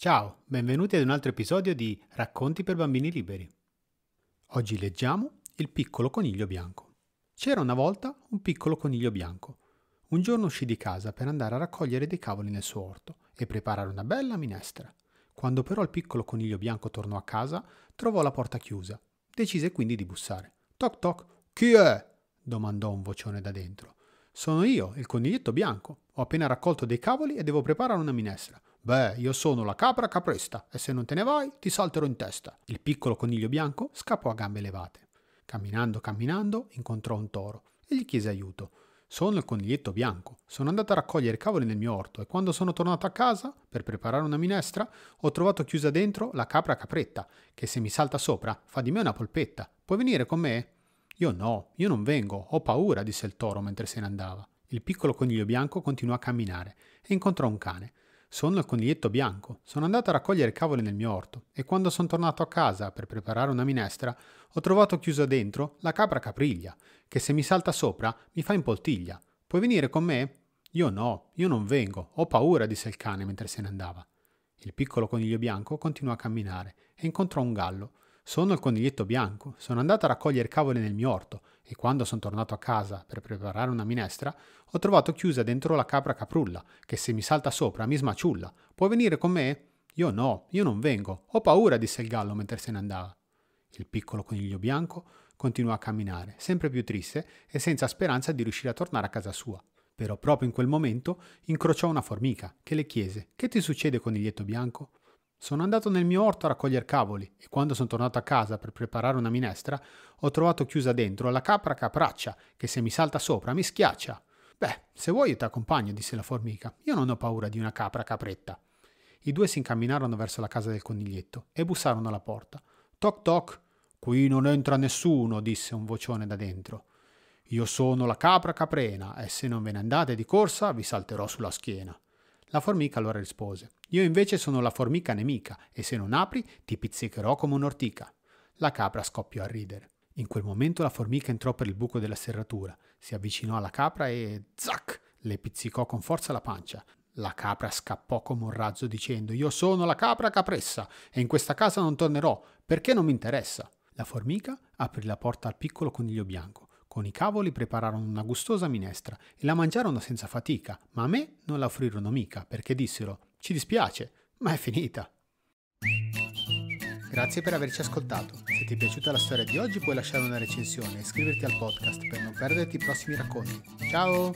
Ciao, benvenuti ad un altro episodio di Racconti per bambini liberi. Oggi leggiamo Il piccolo coniglio bianco. C'era una volta un piccolo coniglio bianco. Un giorno uscì di casa per andare a raccogliere dei cavoli nel suo orto e preparare una bella minestra. Quando però il piccolo coniglio bianco tornò a casa, trovò la porta chiusa. Decise quindi di bussare. Toc toc. Chi è? domandò un vocione da dentro. Sono io, il coniglietto bianco, ho appena raccolto dei cavoli e devo preparare una minestra. Beh, io sono la capra capresta e se non te ne vai ti salterò in testa. Il piccolo coniglio bianco scappò a gambe levate. Camminando, camminando, incontrò un toro e gli chiese aiuto. Sono il coniglietto bianco. Sono andato a raccogliere cavoli nel mio orto e quando sono tornato a casa per preparare una minestra ho trovato chiusa dentro la capra capretta che se mi salta sopra fa di me una polpetta. Puoi venire con me? Io no, io non vengo, ho paura, disse il toro mentre se ne andava. Il piccolo coniglio bianco continuò a camminare e incontrò un cane. Sono il coniglietto bianco, sono andato a raccogliere cavole nel mio orto e quando sono tornato a casa per preparare una minestra ho trovato chiusa dentro la capra capriglia, che se mi salta sopra mi fa in poltiglia. Puoi venire con me? Io no, io non vengo, ho paura, disse il cane mentre se ne andava. Il piccolo coniglio bianco continuò a camminare e incontrò un gallo. Sono il coniglietto bianco, sono andato a raccogliere cavole nel mio orto e quando sono tornato a casa per preparare una minestra, ho trovato chiusa dentro la capra caprulla, che se mi salta sopra mi smaciulla. Puoi venire con me? Io no, io non vengo. Ho paura, disse il gallo mentre se ne andava. Il piccolo coniglio bianco continuò a camminare, sempre più triste e senza speranza di riuscire a tornare a casa sua. Però proprio in quel momento incrociò una formica, che le chiese Che ti succede, coniglietto bianco? Sono andato nel mio orto a raccogliere cavoli e quando sono tornato a casa per preparare una minestra ho trovato chiusa dentro la capra capraccia che se mi salta sopra mi schiaccia. Beh, se vuoi io ti accompagno, disse la formica. Io non ho paura di una capra capretta. I due si incamminarono verso la casa del coniglietto e bussarono alla porta. Toc toc. Qui non entra nessuno, disse un vocione da dentro. Io sono la capra caprena e se non ve ne andate di corsa vi salterò sulla schiena. La formica allora rispose, io invece sono la formica nemica e se non apri ti pizzicherò come un'ortica. La capra scoppiò a ridere. In quel momento la formica entrò per il buco della serratura, si avvicinò alla capra e zac! le pizzicò con forza la pancia. La capra scappò come un razzo dicendo Io sono la capra capressa e in questa casa non tornerò perché non mi interessa. La formica aprì la porta al piccolo coniglio bianco. Con i cavoli prepararono una gustosa minestra e la mangiarono senza fatica, ma a me non la offrirono mica perché dissero ci dispiace, ma è finita. Grazie per averci ascoltato. Se ti è piaciuta la storia di oggi puoi lasciare una recensione e iscriverti al podcast per non perderti i prossimi racconti. Ciao!